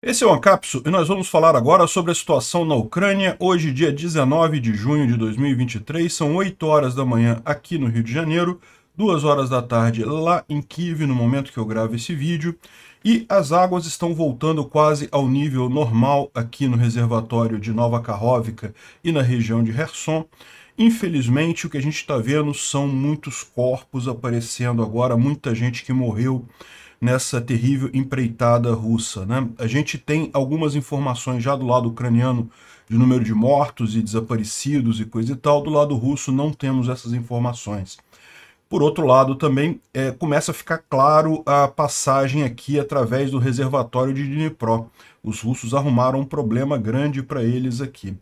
Esse é o Ancapsu e nós vamos falar agora sobre a situação na Ucrânia. Hoje, dia 19 de junho de 2023, são 8 horas da manhã aqui no Rio de Janeiro, 2 horas da tarde lá em Kiev, no momento que eu gravo esse vídeo. E as águas estão voltando quase ao nível normal aqui no reservatório de Nova Karhovka e na região de Herson. Infelizmente, o que a gente está vendo são muitos corpos aparecendo agora, muita gente que morreu nessa terrível empreitada russa. Né? A gente tem algumas informações já do lado ucraniano de número de mortos e desaparecidos e coisa e tal, do lado russo não temos essas informações. Por outro lado, também é, começa a ficar claro a passagem aqui através do reservatório de Dnipro. Os russos arrumaram um problema grande para eles aqui.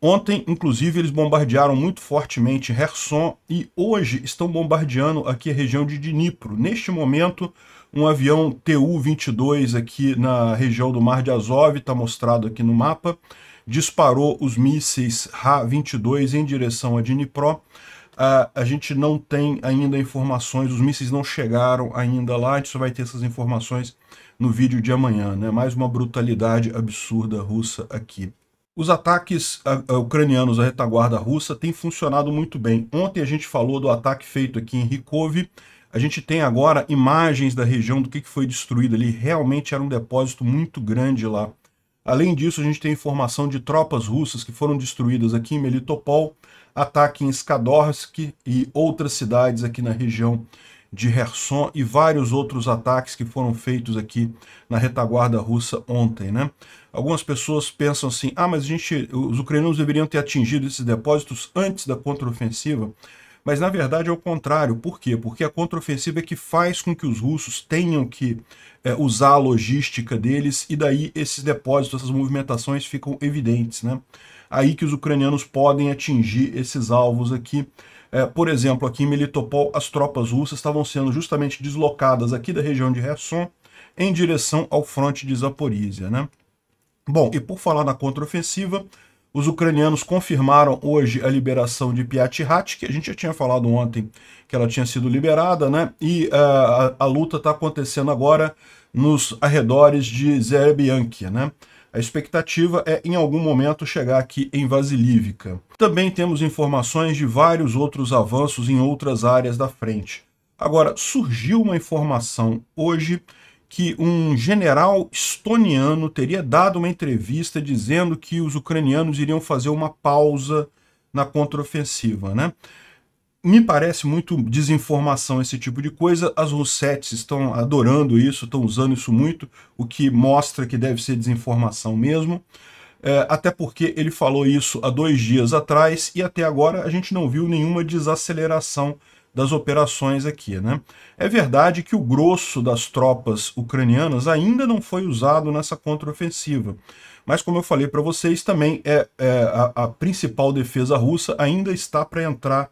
Ontem, inclusive, eles bombardearam muito fortemente Kherson e hoje estão bombardeando aqui a região de Dnipro. Neste momento, um avião Tu-22 aqui na região do Mar de Azov, está mostrado aqui no mapa, disparou os mísseis ra 22 em direção a Dnipro. Uh, a gente não tem ainda informações, os mísseis não chegaram ainda lá, a gente só vai ter essas informações no vídeo de amanhã. Né? Mais uma brutalidade absurda russa aqui. Os ataques ah, ah, ucranianos à retaguarda russa têm funcionado muito bem. Ontem a gente falou do ataque feito aqui em Rikov, a gente tem agora imagens da região do que foi destruído ali. Realmente era um depósito muito grande lá. Além disso, a gente tem informação de tropas russas que foram destruídas aqui em Melitopol, ataque em Skadorsk e outras cidades aqui na região de Herson e vários outros ataques que foram feitos aqui na retaguarda russa ontem, né? Algumas pessoas pensam assim: "Ah, mas a gente os ucranianos deveriam ter atingido esses depósitos antes da contraofensiva". Mas na verdade é o contrário. Por quê? Porque a contraofensiva é que faz com que os russos tenham que é, usar a logística deles e daí esses depósitos, essas movimentações ficam evidentes. Né? Aí que os ucranianos podem atingir esses alvos aqui. É, por exemplo, aqui em Melitopol, as tropas russas estavam sendo justamente deslocadas aqui da região de Resson em direção ao fronte de Zaporizhia. Né? Bom, e por falar na contraofensiva, os ucranianos confirmaram hoje a liberação de Piatihat, que a gente já tinha falado ontem que ela tinha sido liberada, né? E a, eh, a, a luta está acontecendo agora nos arredores de Zerbianki, né? A expectativa é, em algum momento, chegar aqui em Vasilívica. Também temos informações de vários outros avanços em outras áreas da frente. Agora, surgiu uma informação hoje que um general estoniano teria dado uma entrevista dizendo que os ucranianos iriam fazer uma pausa na contraofensiva, né? Me parece muito desinformação esse tipo de coisa. As Russetes estão adorando isso, estão usando isso muito, o que mostra que deve ser desinformação mesmo. É, até porque ele falou isso há dois dias atrás e até agora a gente não viu nenhuma desaceleração das operações aqui. Né? É verdade que o grosso das tropas ucranianas ainda não foi usado nessa contraofensiva. Mas, como eu falei para vocês, também é, é a, a, principal defesa russa ainda está para entrar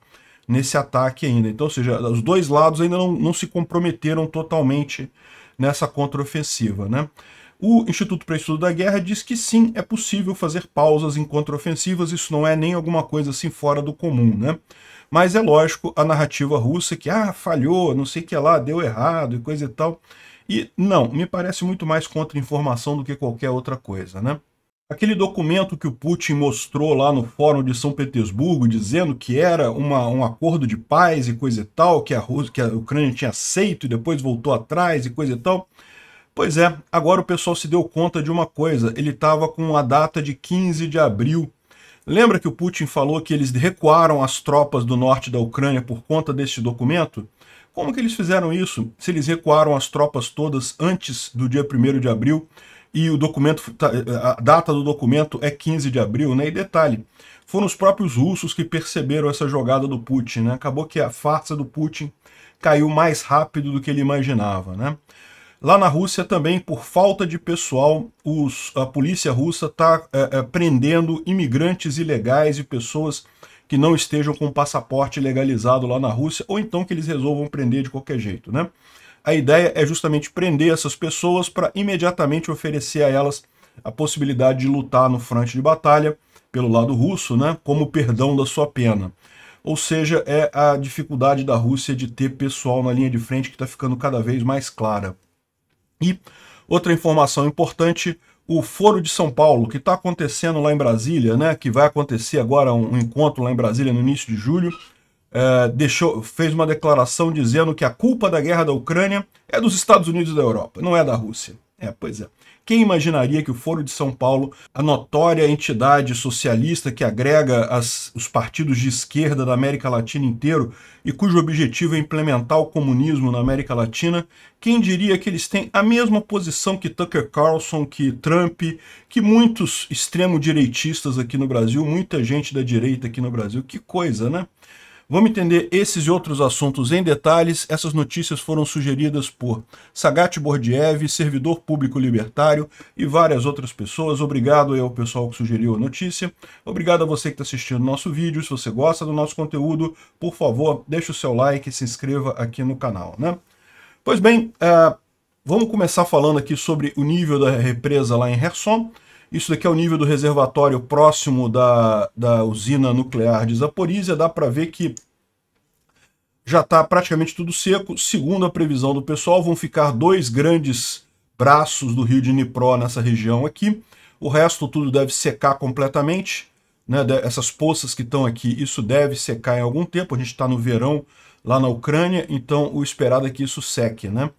nesse ataque ainda. Então, ou seja, os dois lados ainda não, não se comprometeram totalmente nessa contraofensiva. Né? O Instituto para Estudo da Guerra diz que sim, é possível fazer pausas em contraofensivas, isso não é nem alguma coisa assim fora do comum. Né? Mas é lógico a narrativa russa que ah, falhou, não sei o que lá, deu errado e coisa e tal. E não, me parece muito mais contra-informação do que qualquer outra coisa, né? Aquele documento que o Putin mostrou lá no Fórum de São Petersburgo, dizendo que era uma, um acordo de paz e coisa e tal, que a, Rússia, que a Ucrânia tinha aceito e depois voltou atrás e coisa e tal. Pois é, agora o pessoal se deu conta de uma coisa, ele estava com a data de 15 de abril Lembra que o Putin falou que eles recuaram as tropas do norte da Ucrânia por conta deste documento? Como que eles fizeram isso? Se eles recuaram as tropas todas antes do dia 1 de abril e o documento, tá, a data do documento é 15 de abril, né? E detalhe, foram os próprios russos que perceberam essa jogada do Putin, né? Acabou que a farsa do Putin caiu mais rápido do que ele imaginava, né? Lá na Rússia também, por falta de pessoal, os, a polícia russa está é, é, prendendo imigrantes ilegais e pessoas que não estejam com passaporte legalizado lá na Rússia, ou então que eles resolvam prender de qualquer jeito, né? A ideia é justamente prender essas pessoas para imediatamente oferecer a elas a possibilidade de lutar no fronte de batalha pelo lado russo, né, como perdão da sua pena. Ou seja, é a dificuldade da Rússia de ter pessoal na linha de frente que está ficando cada vez mais clara. E outra informação importante, o Foro de São Paulo, que está acontecendo lá em Brasília, né, que vai acontecer agora um, encontro lá em Brasília no início de julho, é, deixou, fez uma declaração dizendo que a culpa da guerra da Ucrânia é dos Estados Unidos e da Europa, não é da Rússia. É, pois é. Quem imaginaria que o Foro de São Paulo, a notória entidade socialista que agrega as, os partidos de esquerda da América Latina inteiro e cujo objetivo é implementar o comunismo na América Latina, quem diria que eles têm a mesma posição que Tucker Carlson, que Trump, que muitos extremo-direitistas aqui no Brasil, muita gente da direita aqui no Brasil? Que coisa, né? Vamos entender esses e outros assuntos em detalhes. Essas notícias foram sugeridas por Sagat Bordiev, servidor público libertário e várias outras pessoas. Obrigado aí ao pessoal que sugeriu a notícia. Obrigado a você que está assistindo o nosso vídeo. Se você gosta do nosso conteúdo, por favor, deixe o seu like e se inscreva aqui no canal. Né? Pois bem, uh, vamos começar falando aqui sobre o nível da represa lá em Herson. Isso daqui é o nível do reservatório próximo da, da usina nuclear de Zaporizhia. Dá para ver que já está praticamente tudo seco. Segundo a previsão do pessoal, vão ficar dois grandes braços do rio de Dnipro nessa região aqui. O resto tudo deve secar completamente. Né? Essas poças que estão aqui, isso deve secar em algum tempo. A gente está no verão lá na Ucrânia, então o esperado é que isso seque. Né?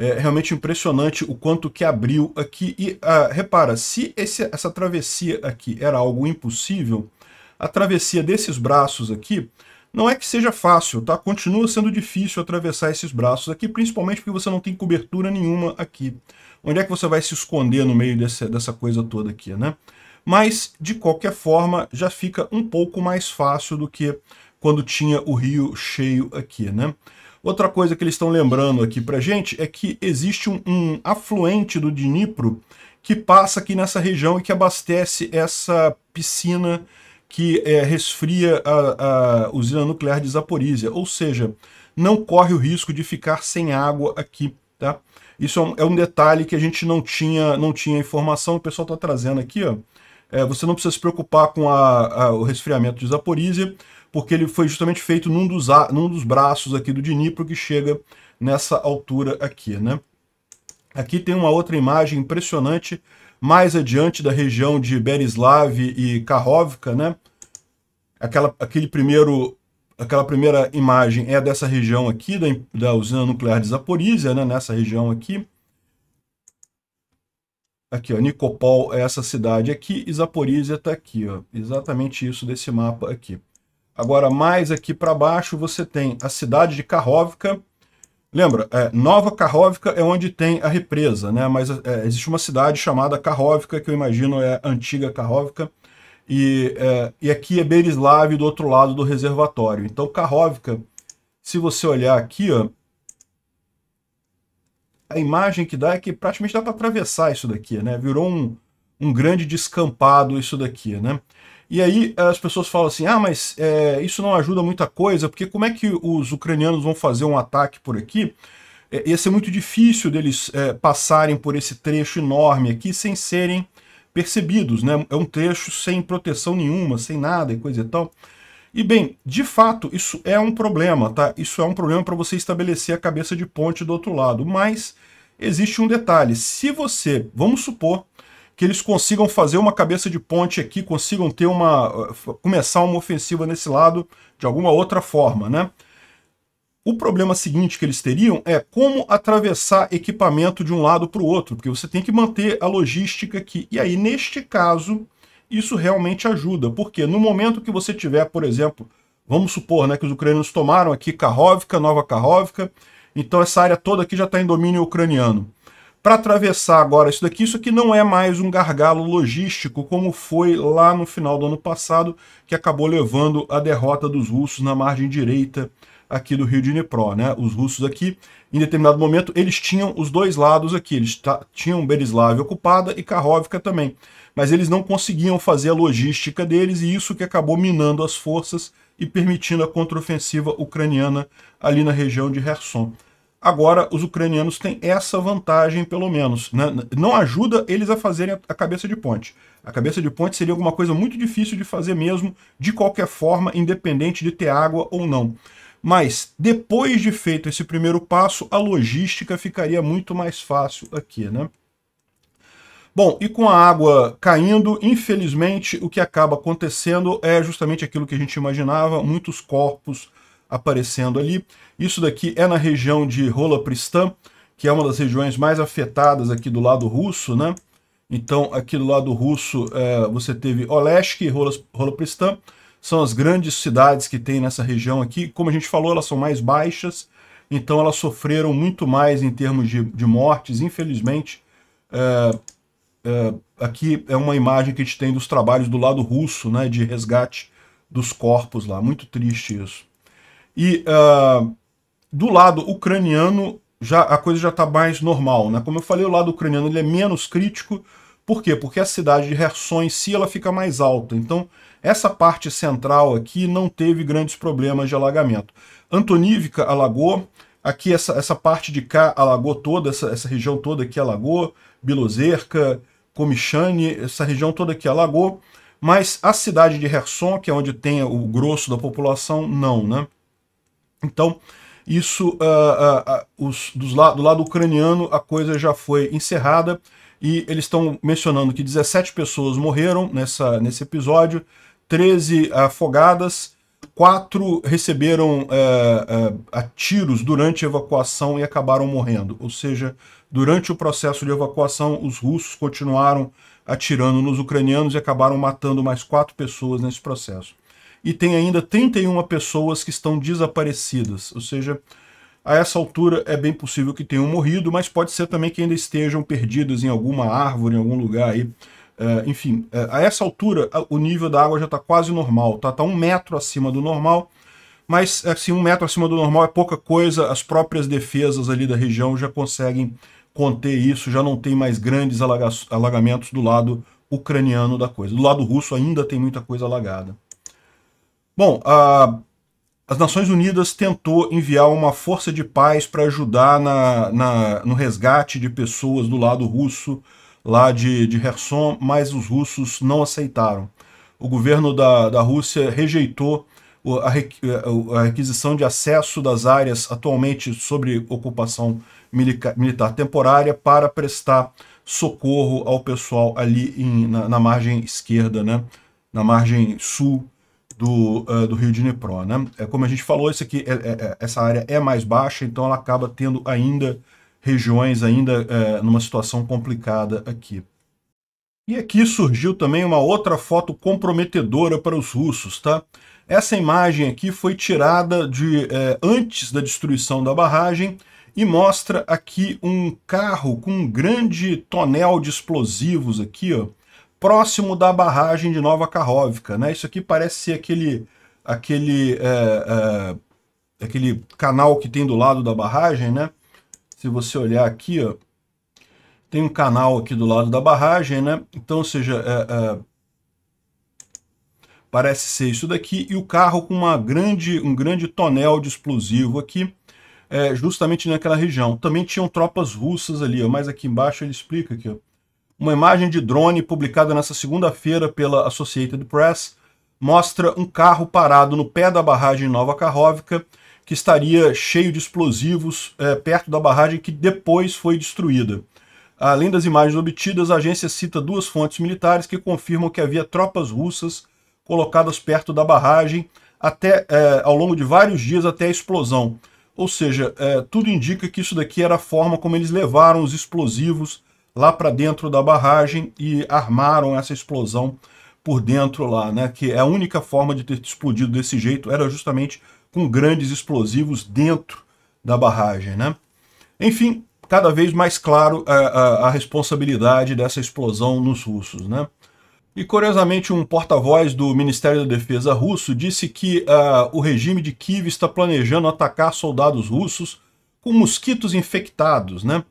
É realmente impressionante o quanto que abriu aqui. E ah, repara, se esse, essa travessia aqui era algo impossível, a travessia desses braços aqui não é que seja fácil, tá? Continua sendo difícil atravessar esses braços aqui, principalmente porque você não tem cobertura nenhuma aqui. Onde é que você vai se esconder no meio desse, dessa coisa toda aqui, né? Mas, de qualquer forma, já fica um pouco mais fácil do que quando tinha o rio cheio aqui, né? Outra coisa que eles estão lembrando aqui para gente é que existe um, um afluente do Dnipro que passa aqui nessa região e que abastece essa piscina que é, resfria a, a, usina nuclear de Zaporizhia, ou seja, não corre o risco de ficar sem água aqui, tá? Isso é um, é um detalhe que a gente não tinha, não tinha informação, o pessoal está trazendo aqui, ó. É, você não precisa se preocupar com a, o resfriamento de Zaporizhia, porque ele foi justamente feito num dos, num dos braços aqui do Dnipro que chega nessa altura aqui, né? Aqui tem uma outra imagem impressionante, mais adiante da região de Berislav e Karovka, né? Aquela, aquele primeiro, aquela primeira imagem é dessa região aqui, da, da usina nuclear de Zaporizhia, né? nessa região aqui. Aqui, ó, Nicopol é essa cidade aqui e Zaporizhia está aqui, ó, exatamente isso desse mapa aqui. Agora, mais aqui para baixo, você tem a cidade de Karhovka. Lembra, é, Nova Karhovka é onde tem a represa, né? Mas é, existe uma cidade chamada Karhovka, que eu imagino é a antiga Karhovka. E, é, e aqui é Berislav, do outro lado do reservatório. Então, Karhovka, se você olhar aqui, ó, a imagem que dá é que praticamente dá para atravessar isso daqui, né? Virou um, um grande descampado isso daqui, né? E aí as pessoas falam assim, ah, mas é, isso não ajuda muita coisa, porque como é que os ucranianos vão fazer um ataque por aqui? É, ia ser muito difícil deles é, passarem por esse trecho enorme aqui sem serem percebidos, né? É um trecho sem proteção nenhuma, sem nada e coisa e tal. E bem, de fato, isso é um problema, tá? Isso é um problema para você estabelecer a cabeça de ponte do outro lado, mas existe um detalhe. Se você, vamos supor que eles consigam fazer uma cabeça de ponte aqui, consigam ter uma uh, começar uma ofensiva nesse lado de alguma outra forma, né? O problema seguinte que eles teriam é como atravessar equipamento de um lado para o outro, porque você tem que manter a logística aqui. E aí, neste caso, isso realmente ajuda, porque no momento que você tiver, por exemplo, vamos supor né, que os ucranianos tomaram aqui Karhovka, Nova Karhovka, então essa área toda aqui já está em domínio ucraniano. Para atravessar agora isso daqui, isso aqui não é mais um gargalo logístico, como foi lá no final do ano passado, que acabou levando a derrota dos russos na margem direita aqui do Rio de Dnipro, né? Os russos aqui, em determinado momento, eles tinham os dois lados aqui, eles tinham Berislávia ocupada e Karhovka também, mas eles não conseguiam fazer a logística deles e isso que acabou minando as forças e permitindo a contraofensiva ucraniana ali na região de Kherson. Agora, os ucranianos têm essa vantagem, pelo menos. Né? Não ajuda eles a fazerem a cabeça de ponte. A cabeça de ponte seria alguma coisa muito difícil de fazer mesmo, de qualquer forma, independente de ter água ou não. Mas, depois de feito esse primeiro passo, a logística ficaria muito mais fácil aqui, né? Bom, e com a água caindo, infelizmente, o que acaba acontecendo é justamente aquilo que a gente imaginava, muitos corpos aparecendo ali. Isso daqui é na região de Rola Pristã, que é uma das regiões mais afetadas aqui do lado russo, né? Então, aqui do lado russo, é, você teve Olesk e Pristã, são as grandes cidades que tem nessa região aqui. Como a gente falou, elas são mais baixas, então elas sofreram muito mais em termos de, de mortes, infelizmente. É, é, aqui é uma imagem que a gente tem dos trabalhos do lado russo, né, de resgate dos corpos lá. Muito triste isso. E uh, do lado ucraniano, já, a coisa já está mais normal. Né? Como eu falei, o lado ucraniano ele é menos crítico. Por quê? Porque a cidade de Herson em si ela fica mais alta. Então, essa parte central aqui não teve grandes problemas de alagamento. Antonívka alagou, aqui essa, essa parte de cá alagou toda, essa, essa região toda aqui alagou, Bilozerka, Comichane, essa região toda aqui alagou, mas a cidade de Herson, que é onde tem o grosso da população, não, né? Então, isso uh, uh, uh, os, dos la do lado ucraniano a coisa já foi encerrada e eles estão mencionando que 17 pessoas morreram nessa, nesse episódio, 13 afogadas, quatro receberam eh, eh, tiros durante a evacuação e acabaram morrendo. Ou seja, durante o processo de evacuação, os russos continuaram atirando nos ucranianos e acabaram matando mais quatro pessoas nesse processo e tem ainda 31 pessoas que estão desaparecidas, ou seja, a essa altura é bem possível que tenham morrido, mas pode ser também que ainda estejam perdidas em alguma árvore, em algum lugar aí. Uh, enfim, uh, a essa altura o nível da água já está quase normal, está tá um metro acima do normal, mas é, assim, um metro acima do normal é pouca coisa, as próprias defesas ali da região já conseguem conter isso, já não tem mais grandes alagamentos do lado ucraniano da coisa. Do lado russo ainda tem muita coisa alagada. Bom, a, as Nações Unidas tentou enviar uma força de paz para ajudar na, na, no resgate de pessoas do lado russo, lá de, de Herson, mas os russos não aceitaram. O governo da, da Rússia rejeitou eh, a, requisição de acesso das áreas atualmente sob ocupação militar temporária para prestar socorro ao pessoal ali em, na, na, margem esquerda, né? na margem sul do, uh, do Rio Dnipro. Né? É, como a gente falou, aqui, é, é, é, essa área é mais baixa, então ela acaba tendo ainda regiões ainda eh, numa situação complicada aqui. E aqui surgiu também uma outra foto comprometedora para os russos, tá? Essa imagem aqui foi tirada de eh, antes da destruição da barragem e mostra aqui um carro com um grande tonel de explosivos aqui, ó, próximo da barragem de Nova Karhovka. Né? Isso aqui parece ser aquele, aquele, é, é, aquele canal que tem do lado da barragem. Né? Se você olhar aqui, ó, tem um canal aqui do lado da barragem. Né? Então, ou seja, é, é parece ser isso daqui, e o carro com uma grande, um grande tonel de explosivo aqui, é, justamente naquela região. Também tinham tropas russas ali, ó, mas aqui embaixo ele explica que uma imagem de drone publicada nesta segunda-feira pela Associated Press mostra um carro parado no pé da barragem Nova Karrovka, que estaria cheio de explosivos é, perto da barragem que depois foi destruída. Além das imagens obtidas, a agência cita duas fontes militares que confirmam que havia tropas russas colocadas perto da barragem até é, ao longo de vários dias até a explosão. Ou seja, é, tudo indica que isso daqui era a forma como eles levaram os explosivos lá para dentro da barragem e armaram essa explosão por dentro lá, né? Que é a única forma de ter explodido desse jeito era justamente com grandes explosivos dentro da barragem, né? Enfim, cada vez mais claro a, é, a, a responsabilidade dessa explosão nos russos, né? E curiosamente, um porta-voz do Ministério da Defesa russo disse que uh, o regime de Kiev está planejando atacar soldados russos com mosquitos infectados, né?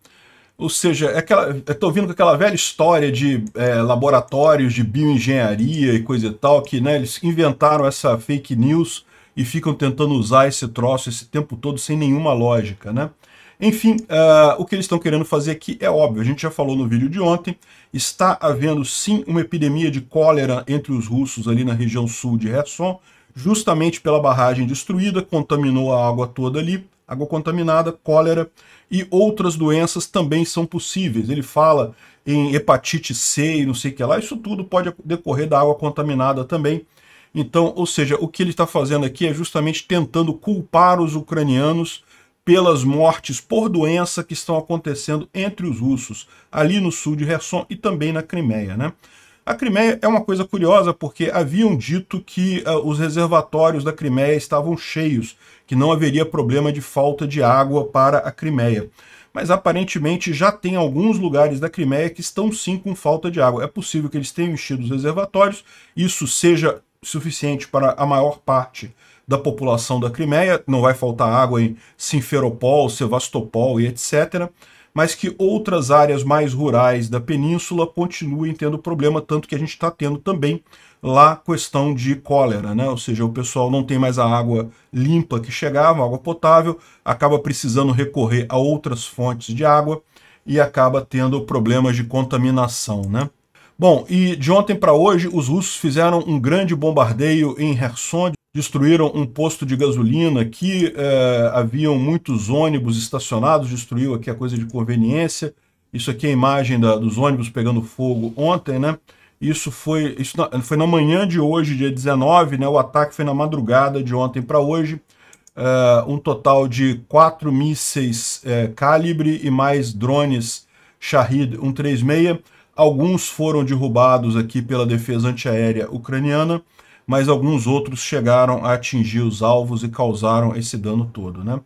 Ou seja, é aquela, eu tô ouvindo com aquela velha história de é, laboratórios de bioengenharia e coisa e tal, que né, eles inventaram essa fake news e ficam tentando usar esse troço esse tempo todo sem nenhuma lógica, né? Enfim, uh, o que eles estão querendo fazer aqui é óbvio, a gente já falou no vídeo de ontem, está havendo sim uma epidemia de cólera entre os russos ali na região sul de Kherson, justamente pela barragem destruída, contaminou a água toda ali, água contaminada, cólera e outras doenças também são possíveis. Ele fala em hepatite C e não sei o que lá, isso tudo pode decorrer da água contaminada também. Então, ou seja, o que ele está fazendo aqui é justamente tentando culpar os ucranianos pelas mortes por doença que estão acontecendo entre os russos, ali no sul de Resson e também na Crimeia, né? A Crimeia é uma coisa curiosa porque haviam dito que uh, os reservatórios da Crimeia estavam cheios, que não haveria problema de falta de água para a Crimeia. Mas aparentemente já tem alguns lugares da Crimeia que estão sim com falta de água. É possível que eles tenham enchido os reservatórios, isso seja suficiente para a maior parte da população da Crimeia, não vai faltar água em Simferopol, Sevastopol e etc mas que outras áreas mais rurais da península continuem tendo problema, tanto que a gente está tendo também lá questão de cólera, né? Ou seja, o pessoal não tem mais a água limpa que chegava, água potável, acaba precisando recorrer a outras fontes de água e acaba tendo problemas de contaminação, né? Bom, e de ontem para hoje os russos fizeram um grande bombardeio em Kherson, destruíram um posto de gasolina, aqui é, haviam muitos ônibus estacionados, destruiu aqui a coisa de conveniência. Isso aqui é a imagem da, dos ônibus pegando fogo ontem, né? Isso foi, isso na, foi na manhã de hoje, dia 19, né? O ataque foi na madrugada de ontem para hoje. É, um total de quatro mísseis é, calibre e mais drones Shahid 136. Alguns foram derrubados aqui pela defesa antiaérea ucraniana mas alguns outros chegaram a atingir os alvos e causaram esse dano todo, né?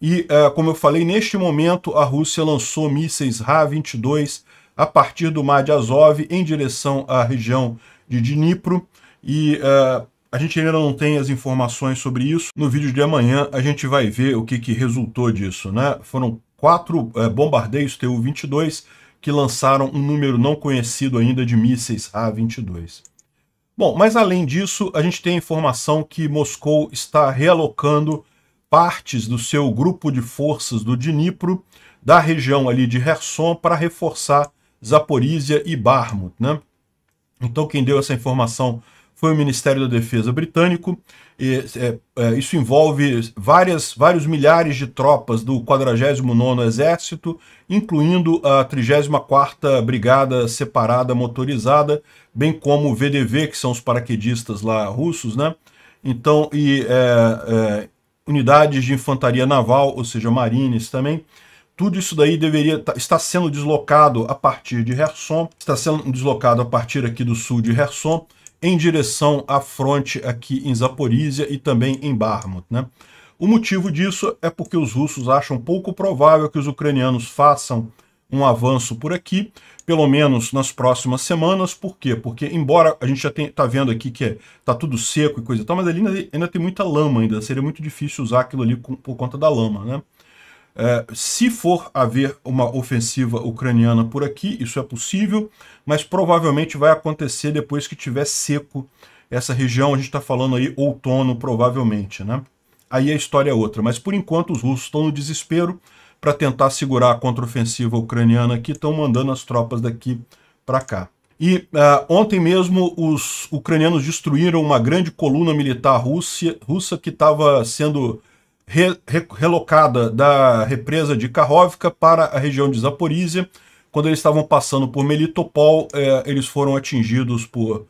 E, uh, como eu falei, neste momento a Rússia lançou mísseis Ra-22 a partir do Mar de Azov em direção à região de Dnipro e uh, a gente ainda não tem as informações sobre isso. No vídeo de amanhã a gente vai ver o que, que resultou disso, né? Foram quatro uh, bombardeios Tu-22 que lançaram um número não conhecido ainda de mísseis A-22. Bom, mas além disso, a gente tem informação que Moscou está realocando partes do seu grupo de forças do Dnipro da região ali de Kherson para reforçar Zaporizhia e Barmut, né? Então quem deu essa informação foi o Ministério da Defesa britânico. E, é, é, isso envolve várias, vários milhares de tropas do 49º Exército, incluindo a 34ª Brigada Separada Motorizada, bem como o VDV, que são os paraquedistas lá russos, né? Então, e é, é, unidades de infantaria naval, ou seja, marines também, tudo isso daí deveria tá, está sendo deslocado a partir de Herson, está sendo deslocado a partir aqui do sul de Herson em direção à fronte aqui em Zaporizhia e também em Barmut. Né? O motivo disso é porque os russos acham pouco provável que os ucranianos façam um avanço por aqui, pelo menos nas próximas semanas. Por quê? Porque, embora a gente já está vendo aqui que está é, tá tudo seco e coisa e tal, mas ali ainda, ainda, tem muita lama ainda. Seria muito difícil usar aquilo ali com, por conta da lama, né? É, se for haver uma ofensiva ucraniana por aqui, isso é possível, mas provavelmente vai acontecer depois que tiver seco essa região. A gente está falando aí outono, provavelmente, né? Aí a história é outra, mas por enquanto os russos estão no desespero para tentar segurar a contraofensiva ucraniana aqui, estão mandando as tropas daqui para cá. E uh, ontem mesmo os ucranianos destruíram uma grande coluna militar russa, russa que estava sendo re, re, relocada da represa de Karhovka para a região de Zaporizhia. Quando eles estavam passando por Melitopol, é, eles foram atingidos por,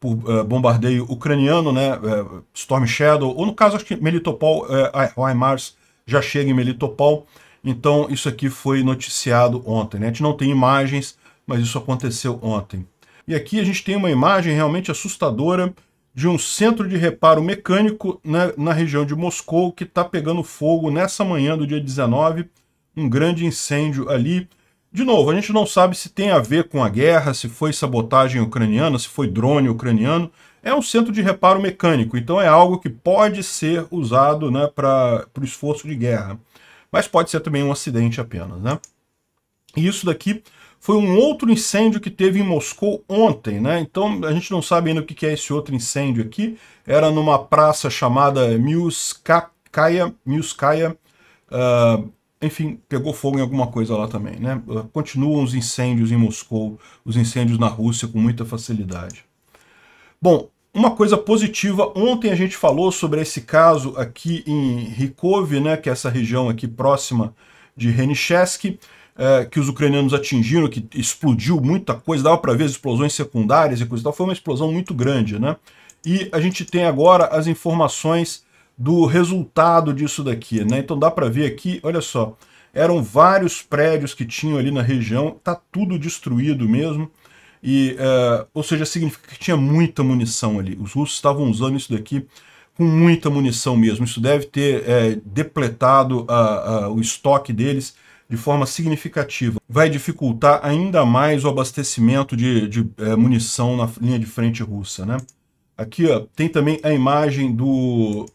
por é, bombardeio ucraniano, né, é, Storm Shadow, ou no caso, acho que Melitopol, é, HIMARS já chega em Melitopol. Então, isso aqui foi noticiado ontem. Né? A gente não tem imagens, mas isso aconteceu ontem. E aqui a gente tem uma imagem realmente assustadora de um centro de reparo mecânico na, na região de Moscou que está pegando fogo nessa manhã do dia 19. Um grande incêndio ali. De novo, a gente não sabe se tem a ver com a guerra, se foi sabotagem ucraniana, se foi drone ucraniano. É um centro de reparo mecânico, então é algo que pode ser usado né, para o esforço de guerra. Mas pode ser também um acidente apenas. Né? E isso daqui foi um outro incêndio que teve em Moscou ontem, né? Então a gente não sabe ainda o que é esse outro incêndio aqui. Era numa praça chamada Miuskaya, Miuskaya uh, enfim, pegou fogo em alguma coisa lá também, né? Continuam os incêndios em Moscou, os incêndios na Rússia com muita facilidade. Bom, uma coisa positiva, ontem a gente falou sobre esse caso aqui em Rikov, né, que é essa região aqui próxima de Renichesky é, que os ucranianos atingiram, que explodiu muita coisa, dava para ver as explosões secundárias e coisa e tal, foi uma explosão muito grande, né? E a gente tem agora as informações do resultado disso daqui, né? Então dá para ver aqui, olha só, eram vários prédios que tinham ali na região, tá tudo destruído mesmo, e, é, ou seja, significa que tinha muita munição ali. Os russos estavam usando isso daqui com muita munição mesmo. Isso deve ter é, depletado a, a, o estoque deles de forma significativa. Vai dificultar ainda mais o abastecimento de, de é, munição na linha de frente russa. Né? Aqui ó, tem também a imagem do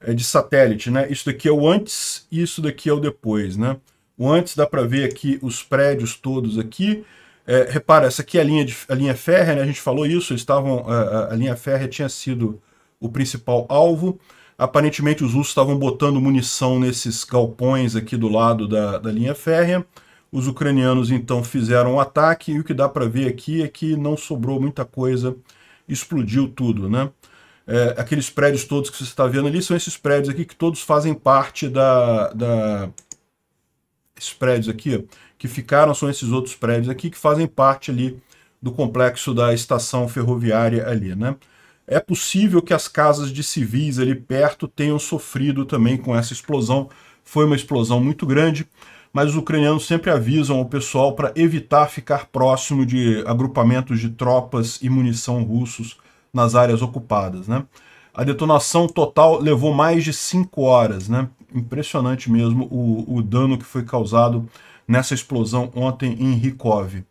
é, de satélite. Né? Isso daqui é o antes e isso daqui é o depois. Né? O antes dá para ver aqui os prédios todos aqui. É, repara, essa aqui é a linha, de, a linha férrea, né? a gente falou isso, estavam, é, a, a linha férrea tinha sido o principal alvo. Aparentemente os russos estavam botando munição nesses galpões aqui do lado da, da linha férrea. Os ucranianos então fizeram o um ataque e o que dá para ver aqui é que não sobrou muita coisa, explodiu tudo, né? É, aqueles prédios todos que você está vendo ali são esses prédios aqui que todos fazem parte da, da... Esses prédios aqui que ficaram são esses outros prédios aqui que fazem parte ali do complexo da estação ferroviária ali, né? É possível que as casas de civis ali perto tenham sofrido também com essa explosão. Foi uma explosão muito grande, mas os ucranianos sempre avisam o pessoal para evitar ficar próximo de agrupamentos de tropas e munição russos nas áreas ocupadas, né? A detonação total levou mais de 5 horas, né? Impressionante mesmo o, o dano que foi causado nessa explosão ontem em Rikov.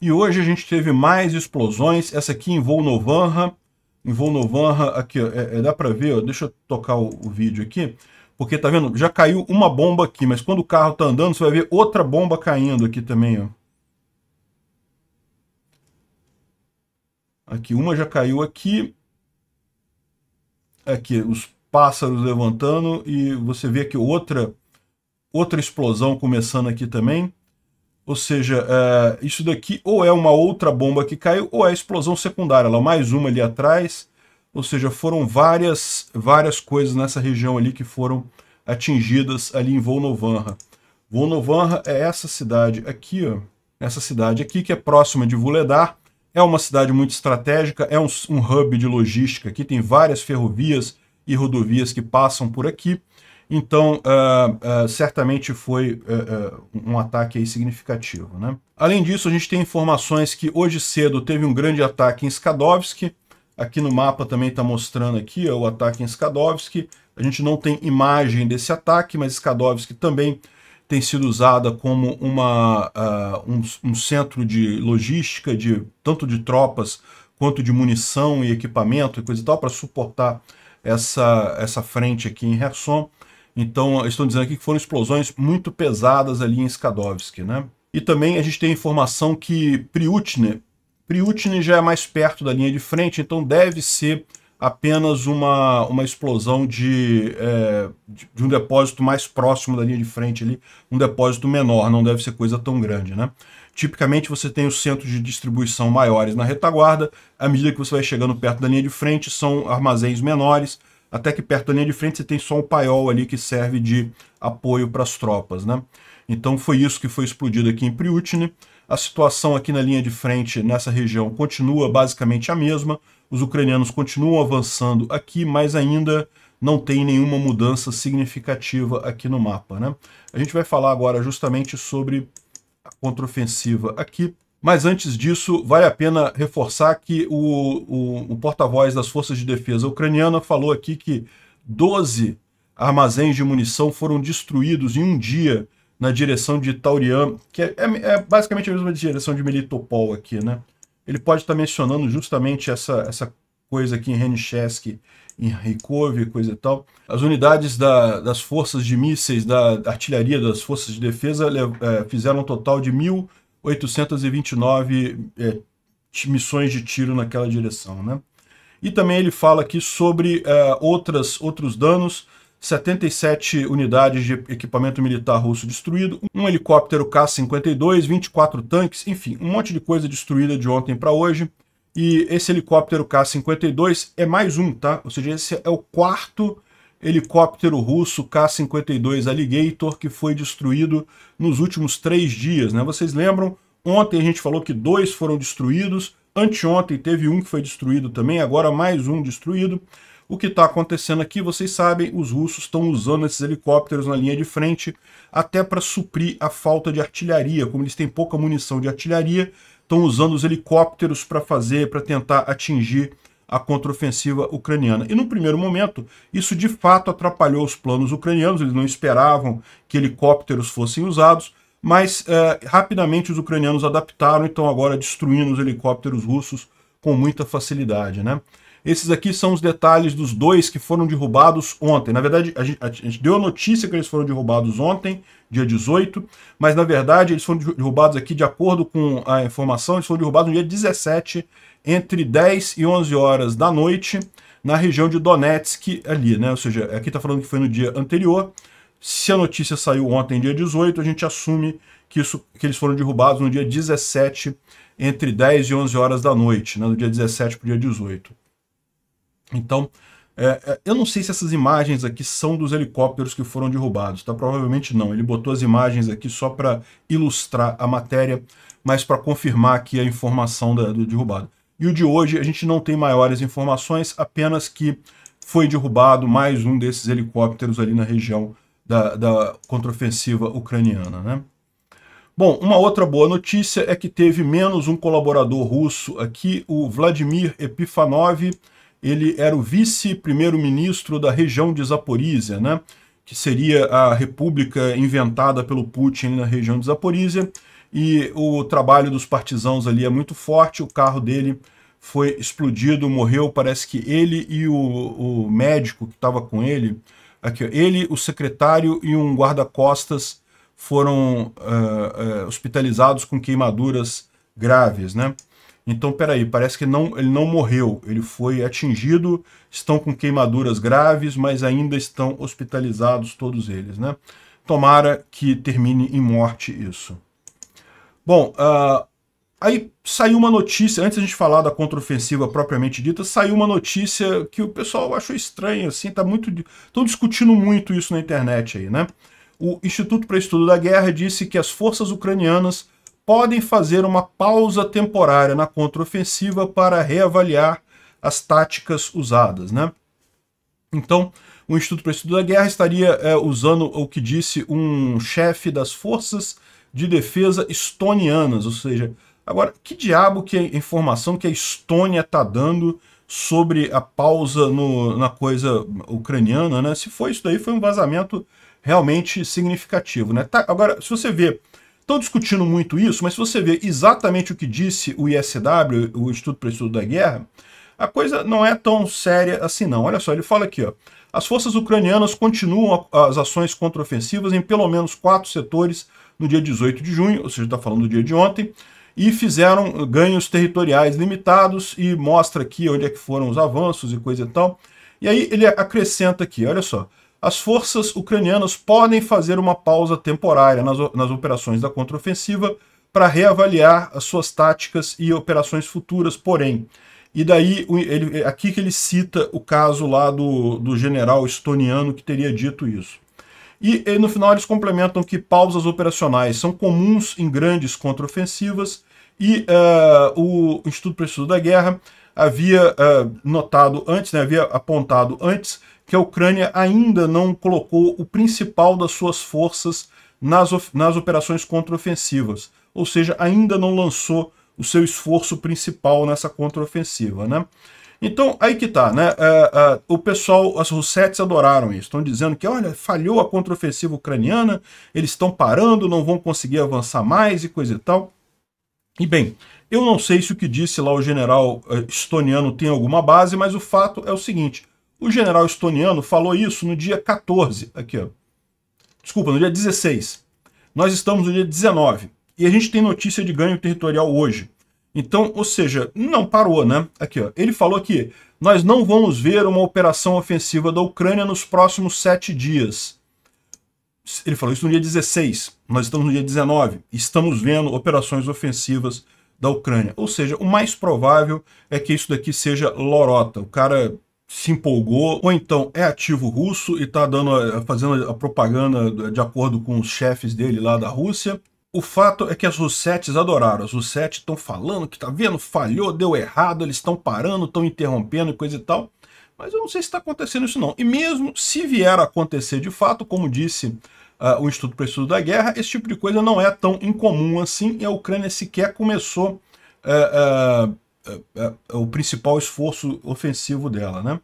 E hoje a gente teve mais explosões, essa aqui em Volnovanha, em Volnovanra, aqui, ó, é, é, dá para ver, ó, deixa eu tocar o, o, vídeo aqui, porque tá vendo, já caiu uma bomba aqui, mas quando o carro tá andando, você vai ver outra bomba caindo aqui também, ó. Aqui, uma já caiu aqui. Aqui, os pássaros levantando e você vê aqui outra, outra explosão começando aqui também. Ou seja, eh, isso daqui ou é uma outra bomba que caiu ou é explosão secundária. Lá, é mais uma ali atrás. Ou seja, foram várias, várias coisas nessa região ali que foram atingidas ali em Volnovanra. Volnovanra é essa cidade aqui, ó. Essa cidade aqui que é próxima de Vuledar. É uma cidade muito estratégica, é um, um hub de logística. Aqui tem várias ferrovias e rodovias que passam por aqui. Então, uh, uh, certamente foi uh, um ataque significativo. Né? Além disso, a gente tem informações que hoje cedo teve um grande ataque em Skadovsk. Aqui no mapa também está mostrando aqui ó, o ataque em Skadovsk. A gente não tem imagem desse ataque, mas Skadovsk também tem sido usada como uma, ah, um, um centro de logística, de tanto de tropas quanto de munição e equipamento e coisa e tal, para suportar essa, essa frente aqui em Kherson. Então, estão dizendo aqui que foram explosões muito pesadas ali em Skadovsk, né? E também a gente tem informação que Priutne, Priutne já é mais perto da linha de frente, então deve ser apenas uma, uma explosão de, é, de, de um depósito mais próximo da linha de frente ali, um depósito menor, não deve ser coisa tão grande, né? Tipicamente você tem os centros de distribuição maiores na retaguarda, à medida que você vai chegando perto da linha de frente, são armazéns menores, até que perto da linha de frente você tem só um paiol ali que serve de apoio para as tropas, né? Então foi isso que foi explodido aqui em Priutne. A situação aqui na linha de frente, nessa região, continua basicamente a mesma. Os ucranianos continuam avançando aqui, mas ainda não tem nenhuma mudança significativa aqui no mapa, né? A gente vai falar agora justamente sobre a contraofensiva aqui. Mas antes disso, vale a pena reforçar que o, o, o porta-voz das Forças de Defesa ucraniana falou aqui que 12 armazéns de munição foram destruídos em um dia na direção de Taurian, que é, é, é basicamente a mesma direção de Melitopol aqui, né? Ele pode estar tá mencionando justamente essa, essa coisa aqui em Renichesk, em Rikov, coisa e tal. As unidades da, das forças de mísseis, da, da artilharia das forças de defesa, é, fizeram um total de mil 829 é, missões de tiro naquela direção. Né? E também ele fala aqui sobre é, outras, outros danos, 77 unidades de equipamento militar russo destruído, um helicóptero K-52, 24 tanques, enfim, um monte de coisa destruída de ontem para hoje. E esse helicóptero K-52 é mais um, tá? Ou seja, esse é o quarto helicóptero russo K-52 Alligator que foi destruído nos últimos três dias. Né? Vocês lembram? Ontem a gente falou que dois foram destruídos, anteontem teve um que foi destruído também, agora mais um destruído. O que está acontecendo aqui, vocês sabem, os russos estão usando esses helicópteros na linha de frente até para suprir a falta de artilharia. Como eles têm pouca munição de artilharia, estão usando os helicópteros para fazer, para tentar atingir a contraofensiva ucraniana. E no primeiro momento, isso de fato atrapalhou os planos ucranianos, eles não esperavam que helicópteros fossem usados, mas eh, rapidamente os ucranianos adaptaram e estão agora destruindo os helicópteros russos com muita facilidade. Né? Esses aqui são os detalhes dos dois que foram derrubados ontem. Na verdade, a gente, a gente deu a notícia que eles foram derrubados ontem, dia 18, mas na verdade eles foram derrubados aqui, de acordo com a informação, eles foram derrubados no dia 17, entre 10 e 11 horas da noite, na região de Donetsk ali, né? Ou seja, aqui está falando que foi no dia anterior. Se a notícia saiu ontem, dia 18, a gente assume que, isso, que eles foram derrubados no dia 17, entre 10 e 11 horas da noite, né? do dia 17 para o dia 18. Então, é, é, eu não sei se essas imagens aqui são dos helicópteros que foram derrubados, tá? Provavelmente não. Ele botou as imagens aqui só para ilustrar a matéria, mas para confirmar aqui a informação da, do derrubado. E o de hoje a gente não tem maiores informações, apenas que foi derrubado mais um desses helicópteros ali na região da, da contraofensiva ucraniana, né? Bom, uma outra boa notícia é que teve menos um colaborador russo aqui, o Vladimir Epifanov, ele era o vice-primeiro-ministro da região de Zaporizhia, né? que seria a república inventada pelo Putin na região de Zaporizhia, e o trabalho dos partisãos ali é muito forte, o carro dele foi explodido, morreu, parece que ele e o, o médico que estava com ele, aqui, ele, o secretário e um guarda-costas foram uh, uh, hospitalizados com queimaduras graves, né? Então, peraí, parece que não, ele não morreu, ele foi atingido, estão com queimaduras graves, mas ainda estão hospitalizados todos eles, né? Tomara que termine em morte isso. Bom, uh, aí saiu uma notícia, antes a gente falar da contraofensiva propriamente dita, saiu uma notícia que o pessoal achou estranha, assim, tá muito... Estão discutindo muito isso na internet aí, né? O Instituto para Estudo da Guerra disse que as forças ucranianas podem fazer uma pausa temporária na contraofensiva para reavaliar as táticas usadas. Né? Então, o Instituto para o Estudo da Guerra estaria é, usando o que disse um chefe das forças de defesa estonianas, ou seja, agora, que diabo que é informação que a Estônia está dando sobre a pausa no, na coisa ucraniana, né? Se foi isso daí, foi um vazamento realmente significativo, né? Tá, agora, se você vê Estão discutindo muito isso, mas se você ver exatamente o que disse o ISW, o Instituto para o Estudo da Guerra, a coisa não é tão séria assim não. Olha só, ele fala aqui, ó, as forças ucranianas continuam as ações contraofensivas em pelo menos quatro setores no dia 18 de junho, ou seja, está falando do dia de ontem, e fizeram ganhos territoriais limitados e mostra aqui onde é que foram os avanços e coisa e tal. E aí ele acrescenta aqui, olha só, as forças ucranianas podem fazer uma pausa temporária nas, nas operações da contraofensiva para reavaliar as suas táticas e operações futuras, porém. E daí, ele, é aqui que ele cita o caso lá do, do general estoniano que teria dito isso. E, e no final eles complementam que pausas operacionais são comuns em grandes contraofensivas e uh, o Instituto Preciso da Guerra havia uh, notado antes, né, havia apontado antes que a Ucrânia ainda não colocou o principal das suas forças nas, nas operações contraofensivas, ou seja, ainda não lançou o seu esforço principal nessa contraofensiva, né? Então, aí que tá, né? É, é, o pessoal, as russetes adoraram isso. Estão dizendo que, olha, falhou a contraofensiva ucraniana, eles estão parando, não vão conseguir avançar mais e coisa e tal. E bem, eu não sei se o que disse lá o general eh, estoniano tem alguma base, mas o fato é o seguinte: o general estoniano falou isso no dia 14, aqui, ó. Desculpa, no dia 16. Nós estamos no dia 19 e a gente tem notícia de ganho territorial hoje. Então, ou seja, não parou, né? Aqui, ó. Ele falou que nós não vamos ver uma operação ofensiva da Ucrânia nos próximos sete dias. Ele falou isso no dia 16, nós estamos no dia 19, estamos vendo operações ofensivas da Ucrânia. Ou seja, o mais provável é que isso daqui seja lorota. O cara se empolgou, ou então é ativo russo e está dando, eh, fazendo a propaganda de acordo com os chefes dele lá da Rússia. O fato é que as Russetes adoraram. As Russetes estão falando que tá vendo, falhou, deu errado, eles estão parando, estão interrompendo e coisa e tal. Mas eu não sei se está acontecendo isso não. E mesmo se vier a acontecer de fato, como disse uh, o Instituto para Estudo da Guerra, esse tipo de coisa não é tão incomum assim. E a Ucrânia sequer começou uh, uh, é, é, é o principal esforço ofensivo dela, né?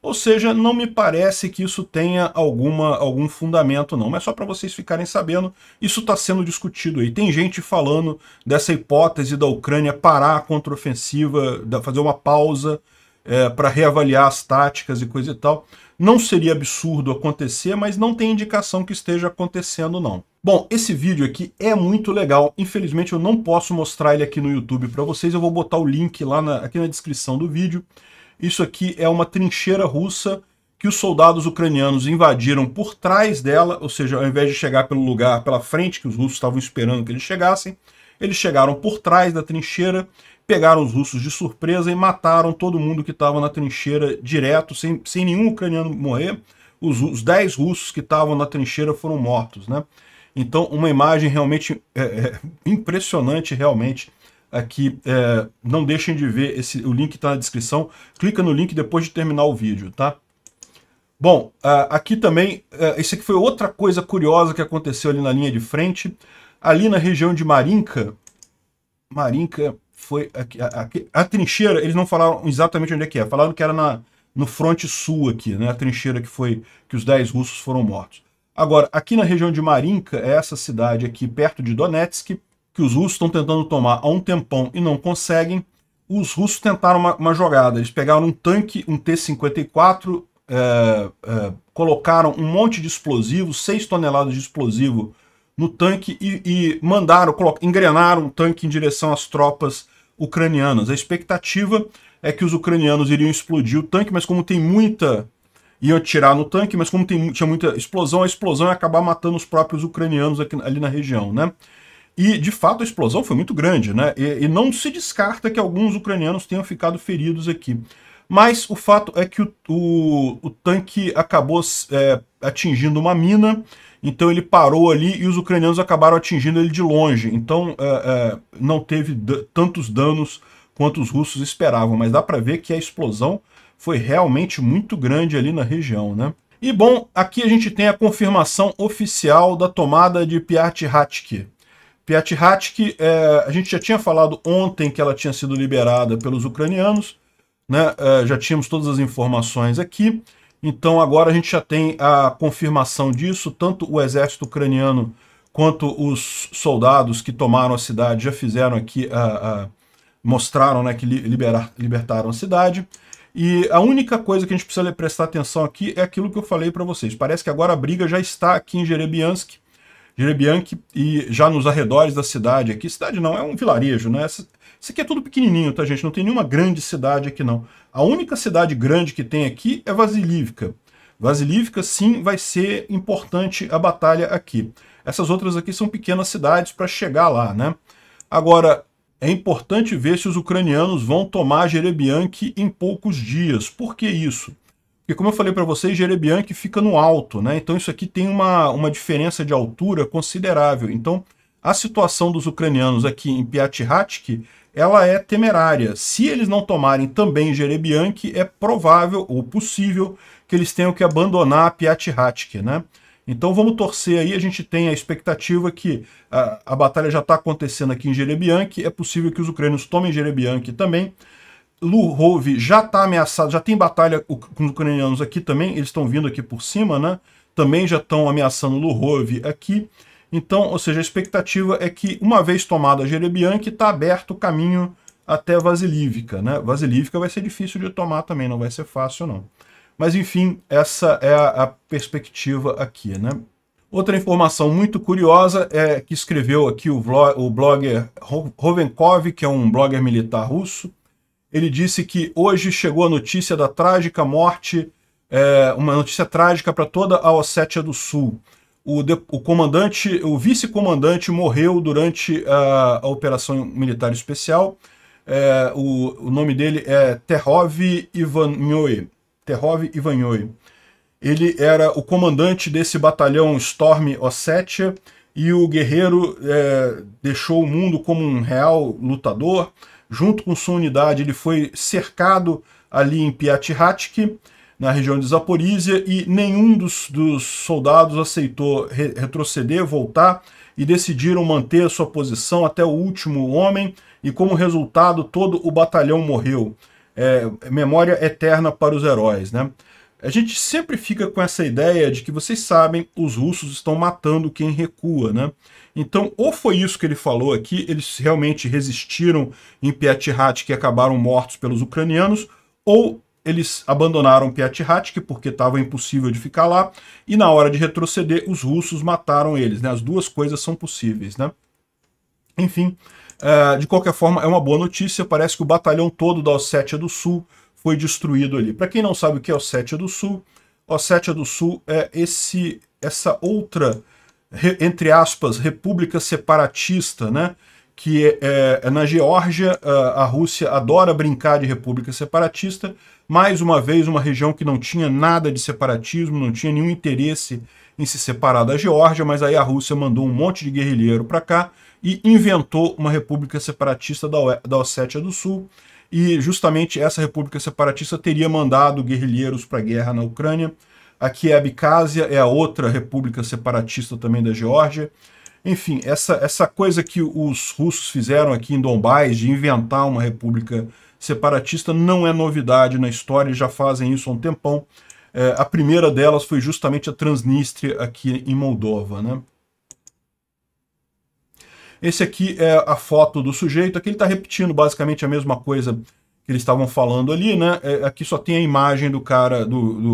Ou seja, não me parece que isso tenha alguma, algum fundamento, não. Mas só para vocês ficarem sabendo, isso está sendo discutido aí. Tem gente falando dessa hipótese da Ucrânia parar a contraofensiva, fazer uma pausa é, para reavaliar as táticas e coisa e tal. Não seria absurdo acontecer, mas não tem indicação que esteja acontecendo não. Bom, esse vídeo aqui é muito legal. Infelizmente eu não posso mostrar ele aqui no YouTube para vocês. Eu vou botar o link lá na, aqui na descrição do vídeo. Isso aqui é uma trincheira russa que os soldados ucranianos invadiram por trás dela, ou seja, ao invés de chegar pelo lugar, pela frente que os russos estavam esperando que eles chegassem, eles chegaram por trás da trincheira pegaram os russos de surpresa e mataram todo mundo que estava na trincheira direto, sem, sem nenhum ucraniano morrer. Os, os 10 russos que estavam na trincheira foram mortos, né? Então, uma imagem realmente é, é, impressionante, realmente, aqui. É, não deixem de ver, esse, o link está na descrição. Clica no link depois de terminar o vídeo, tá? Bom, aqui também, isso é, aqui foi outra coisa curiosa que aconteceu ali na linha de frente. Ali na região de Marinka, Marinka, foi. A, a, a, trincheira, eles não falaram exatamente onde é que é, falaram que era na, no fronte sul aqui, né? A trincheira que foi. que os 10 russos foram mortos. Agora, aqui na região de Marinka, é essa cidade aqui perto de Donetsk, que os russos estão tentando tomar há um tempão e não conseguem. Os russos tentaram uma, uma jogada. Eles pegaram um tanque, um T-54, é, é, colocaram um monte de explosivo, 6 toneladas de explosivo no tanque e, e mandaram, engrenaram o tanque em direção às tropas ucranianas. A expectativa é que os ucranianos iriam explodir o tanque, mas como tem muita. iam atirar no tanque, mas como tem, tinha muita explosão, a explosão ia acabar matando os próprios ucranianos aqui, ali na região, né? E, de fato, a explosão foi muito grande, né? E, e não se descarta que alguns ucranianos tenham ficado feridos aqui. Mas o fato é que o, o, o tanque acabou é, atingindo uma mina, então ele parou ali e os ucranianos acabaram atingindo ele de longe. Então é, é, não teve tantos danos quanto os russos esperavam, mas dá para ver que a explosão foi realmente muito grande ali na região, né? E bom, aqui a gente tem a confirmação oficial da tomada de Piatihatsky. Piatihatsky, é, a gente já tinha falado ontem que ela tinha sido liberada pelos ucranianos, né? Eh, já tínhamos todas as informações aqui, então agora a gente já tem a confirmação disso, tanto o exército ucraniano quanto os soldados que tomaram a cidade já fizeram aqui, a, eh, eh, mostraram né, que liberar, libertaram a cidade. E a única coisa que a gente precisa prestar atenção aqui é aquilo que eu falei para vocês. Parece que agora a briga já está aqui em Jerebiansk, Jerebiansk e já nos arredores da cidade aqui. Cidade não, é um vilarejo, né? Isso aqui é tudo pequenininho, tá, gente? Não tem nenhuma grande cidade aqui, não. A única cidade grande que tem aqui é Vasilivka. Vasilivka sim, vai ser importante a batalha aqui. Essas outras aqui são pequenas cidades para chegar lá, né? Agora, é importante ver se os ucranianos vão tomar Jerebiank em poucos dias. Por que isso? Porque, como eu falei para vocês, Jerebiank fica no alto, né? Então isso aqui tem uma, uma diferença de altura considerável. Então, a situação dos ucranianos aqui em Piatihatsky ela é temerária. Se eles não tomarem também Jerebianque, é provável ou possível que eles tenham que abandonar a Piatihatke, né? Então vamos torcer aí, a gente tem a expectativa que a, ah, a batalha já está acontecendo aqui em Jerebianque, é possível que os ucranianos tomem Jerebianque também. Luhov já está ameaçado, já tem batalha com os ucranianos aqui também, eles estão vindo aqui por cima, né? Também já estão ameaçando Luhov aqui. Então, ou seja, a expectativa é que, uma vez tomada Jerebianque, está aberto o caminho até Vasilívica. Né? Vasilívica vai ser difícil de tomar também, não vai ser fácil não. Mas enfim, essa é a, perspectiva aqui. Né? Outra informação muito curiosa é que escreveu aqui o, vlog, o blogger Rovenkov, que é um blogger militar russo. Ele disse que hoje chegou a notícia da trágica morte, é, uma notícia trágica para toda a Ossétia do Sul o, o comandante, o vice-comandante morreu durante a, a, operação militar especial. É, o, o, nome dele é Terhov Ivanhoe. Terhov Ivanyoe. Ele era o comandante desse batalhão Storm Ossetia e o guerreiro é, deixou o mundo como um real lutador. Junto com sua unidade, ele foi cercado ali em Piatihatk na região de Zaporízia e nenhum dos, dos soldados aceitou re retroceder, voltar e decidiram manter a sua posição até o último homem e como resultado todo o batalhão morreu. É, memória eterna para os heróis, né? A gente sempre fica com essa ideia de que vocês sabem, os russos estão matando quem recua, né? Então, ou foi isso que ele falou aqui, eles realmente resistiram em Piatihat, que acabaram mortos pelos ucranianos, ou eles abandonaram Piatihatik porque estava impossível de ficar lá, e na hora de retroceder, os russos mataram eles. Né? As duas coisas são possíveis. Né? Enfim, uh, de qualquer forma, é uma boa notícia. Parece que o batalhão todo da Ossétia do Sul foi destruído ali. Para quem não sabe o que é Ossétia do Sul, Ossétia do Sul é esse, essa outra, entre aspas, república separatista, né? que é, é, é na Geórgia, eh, a Rússia adora brincar de república separatista, mais uma vez, uma região que não tinha nada de separatismo, não tinha nenhum interesse em se separar da Geórgia, mas aí a Rússia mandou um monte de guerrilheiro para cá e inventou uma república separatista da Ossétia do Sul. E justamente essa república separatista teria mandado guerrilheiros para a guerra na Ucrânia. Aqui é a Abkhazia, é a outra república separatista também da Geórgia. Enfim, essa, essa coisa que os russos fizeram aqui em Dombás, de inventar uma república separatista não é novidade na história, já fazem isso há um tempão. É, a primeira delas foi justamente a Transnistria aqui em Moldova, né? Esse aqui é a foto do sujeito, aqui ele está repetindo basicamente a mesma coisa que eles estavam falando ali, né? É, aqui só tem a imagem do cara, do, do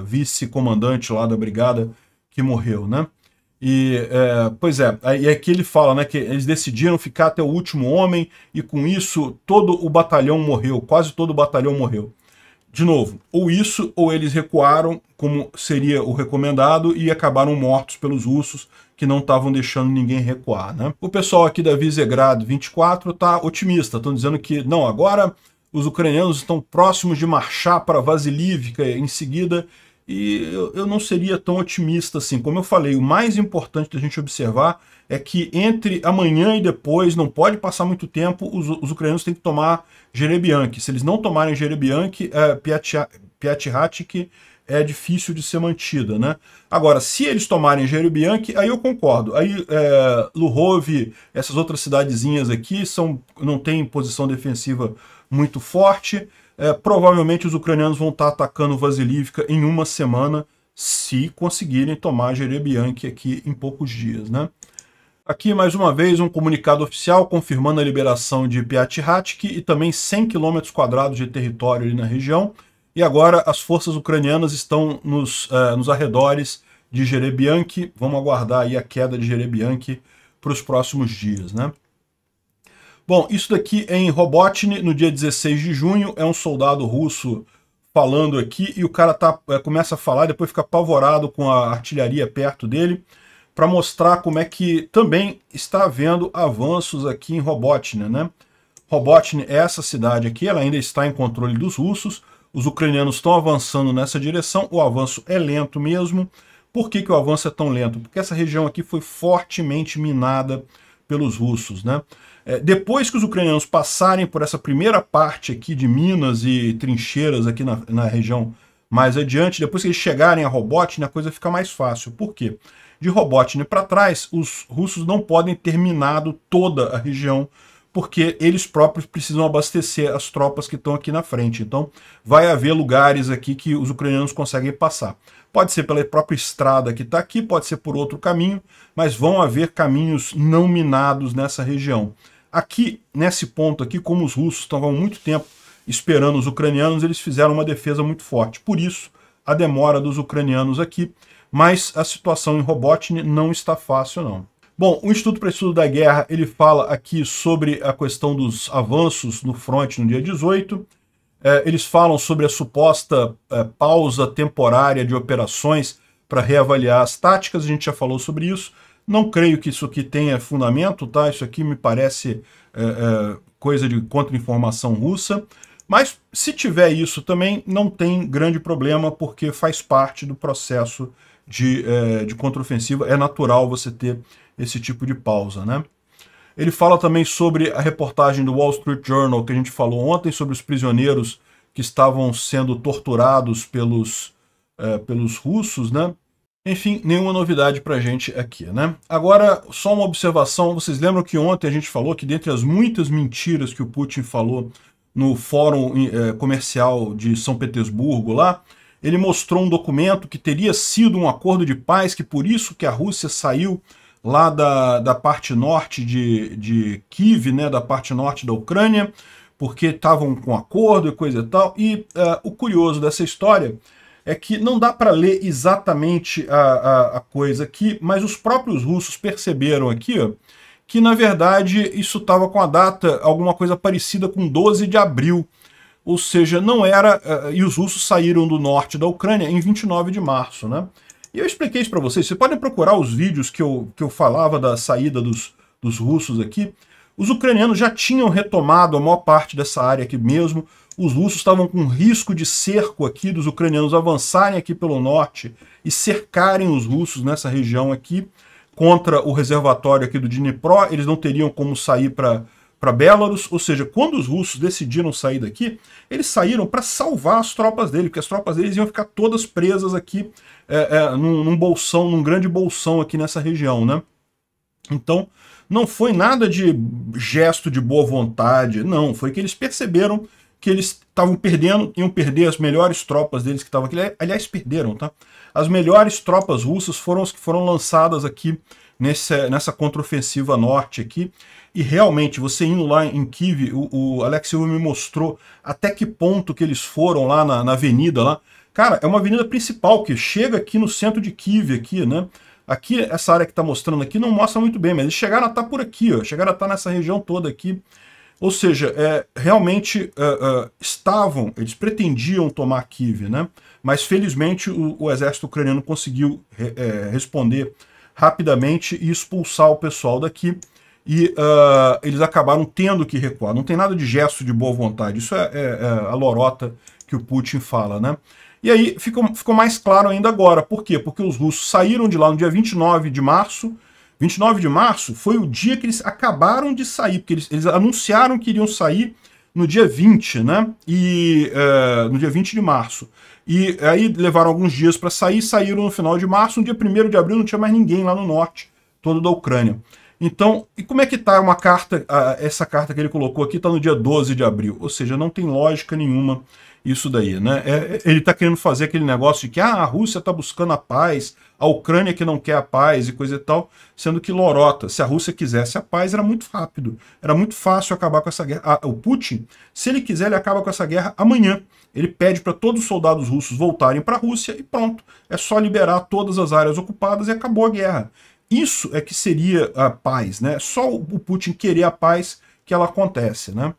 uh, vice-comandante lá da brigada que morreu, né? E, é, pois é, e aqui ele fala né, que eles decidiram ficar até o último homem e com isso todo o batalhão morreu, quase todo o batalhão morreu. De novo, ou isso ou eles recuaram, como seria o recomendado, e acabaram mortos pelos russos que não estavam deixando ninguém recuar. Né? O pessoal aqui da Visegrado 24 está otimista, estão dizendo que não, agora os ucranianos estão próximos de marchar para vasilivka em seguida e eu, eu não seria tão otimista assim. Como eu falei, o mais importante da gente observar é que entre amanhã e depois, não pode passar muito tempo, os, os ucranianos têm que tomar Jerebiank. Se eles não tomarem Jerebiank, é, Piatihatik é difícil de ser mantida, né? Agora, se eles tomarem Jerebiank, aí eu concordo. Aí é, Luhov, essas outras cidadezinhas aqui, são, não tem posição defensiva muito forte, é, provavelmente os ucranianos vão estar tá atacando Vasilivka em uma semana, se conseguirem tomar Jerebianki aqui em poucos dias, né? Aqui, mais uma vez, um comunicado oficial confirmando a liberação de Piatihatsky e também 100 km quadrados de território ali na região. E agora as forças ucranianas estão nos, uh, nos arredores de Jerebianki. Vamos aguardar aí a queda de Jerebianki para os próximos dias, né? Bom, isso daqui é em Robotny, no dia 16 de junho, é um soldado russo falando aqui e o cara tá, é, começa a falar, depois fica apavorado com a artilharia perto dele, para mostrar como é que também está havendo avanços aqui em Robotny, né? Robotny é essa cidade aqui, ela ainda está em controle dos russos, os ucranianos estão avançando nessa direção, o avanço é lento mesmo. Por que, que o avanço é tão lento? Porque essa região aqui foi fortemente minada pelos russos, né? É, depois que os ucranianos passarem por essa primeira parte aqui de minas e trincheiras aqui na, na região mais adiante, depois que eles chegarem a Robotnik, a coisa fica mais fácil. Por quê? De Robotnik para trás, os russos não podem ter minado toda a região porque eles próprios precisam abastecer as tropas que estão aqui na frente. Então, vai haver lugares aqui que os ucranianos conseguem passar. Pode ser pela própria estrada que está aqui, pode ser por outro caminho, mas vão haver caminhos não minados nessa região. Aqui, nesse ponto aqui, como os russos estavam muito tempo esperando os ucranianos, eles fizeram uma defesa muito forte. Por isso, a demora dos ucranianos aqui, mas a situação em Robotnik não está fácil, não. Bom, o Instituto para Estudo da Guerra, ele fala aqui sobre a questão dos avanços no front no dia 18, é, eles falam sobre a suposta é, pausa temporária de operações para reavaliar as táticas, a gente já falou sobre isso, não creio que isso aqui tenha fundamento, tá? Isso aqui me parece é, é, coisa de contra-informação russa. Mas se tiver isso também, não tem grande problema, porque faz parte do processo de, é, de contraofensiva. É natural você ter esse tipo de pausa, né? Ele fala também sobre a reportagem do Wall Street Journal que a gente falou ontem sobre os prisioneiros que estavam sendo torturados pelos, é, pelos russos, né? Enfim, nenhuma novidade para a gente aqui, né? Agora, só uma observação. Vocês lembram que ontem a gente falou que dentre as muitas mentiras que o Putin falou no Fórum eh, Comercial de São Petersburgo lá, ele mostrou um documento que teria sido um acordo de paz, que por isso que a Rússia saiu lá da, da parte norte de, de Kiev, né, da parte norte da Ucrânia, porque estavam com acordo e coisa e tal. E uh, o curioso dessa história é que não dá para ler exatamente a, a, a, coisa aqui, mas os próprios russos perceberam aqui ó, que, na verdade, isso estava com a data, alguma coisa parecida com 12 de abril. Ou seja, não era... Eh, eh, e os russos saíram do norte da Ucrânia em 29 de março, né? E eu expliquei isso para vocês. Vocês podem procurar os vídeos que eu, que eu falava da saída dos, dos russos aqui. Os ucranianos já tinham retomado a maior parte dessa área aqui mesmo os russos estavam com risco de cerco aqui, dos ucranianos avançarem aqui pelo norte e cercarem os russos nessa região aqui, contra o reservatório aqui do Dnipro, eles não teriam como sair para para Belarus, ou seja, quando os russos decidiram sair daqui, eles saíram para salvar as tropas dele, porque as tropas deles iam ficar todas presas aqui é, é, num, num, bolsão, num grande bolsão aqui nessa região, né? Então, não foi nada de gesto de boa vontade, não, foi que eles perceberam que eles estavam perdendo, iam perder as melhores tropas deles que estavam aqui. Aliás, perderam, tá? As melhores tropas russas foram as que foram lançadas aqui nessa, nessa contraofensiva norte aqui. E realmente, você indo lá em Kiev, o, o Alex Silva me mostrou até que ponto que eles foram lá na, na avenida lá. Cara, é uma avenida principal que chega aqui no centro de Kiev aqui, né? Aqui, essa área que está mostrando aqui não mostra muito bem, mas eles chegaram a estar tá por aqui, ó. Chegaram a estar tá nessa região toda aqui ou seja, é, realmente uh, uh, estavam, eles pretendiam tomar Kiev, né? mas felizmente o, o exército ucraniano conseguiu re, é, responder rapidamente e expulsar o pessoal daqui, e uh, eles acabaram tendo que recuar. Não tem nada de gesto de boa vontade, isso é, é a lorota que o Putin fala. né? E aí ficou, ficou mais claro ainda agora, por quê? Porque os russos saíram de lá no dia 29 de março, 29 de março foi o dia que eles acabaram de sair, porque eles, eles anunciaram que iriam sair no dia 20, né? E uh, no dia 20 de março. E aí levaram alguns dias para sair, saíram no final de março, no dia 1 de abril não tinha mais ninguém lá no norte, todo da Ucrânia. Então, e como é que tá uma carta, uh, essa carta que ele colocou aqui está no dia 12 de abril, ou seja, não tem lógica nenhuma isso daí, né? É, é ele está querendo fazer aquele negócio de que ah, a Rússia está buscando a paz, a Ucrânia que não quer a paz e coisa e tal, sendo que lorota, se a Rússia quisesse a paz, era muito rápido, era muito fácil acabar com essa guerra. Ah, o Putin, se ele quiser, ele acaba com essa guerra amanhã. Ele pede para todos os soldados russos voltarem para a Rússia e pronto, é só liberar todas as áreas ocupadas e acabou a guerra. Isso é que seria a paz, né? Só o Putin querer a paz que ela acontece, né?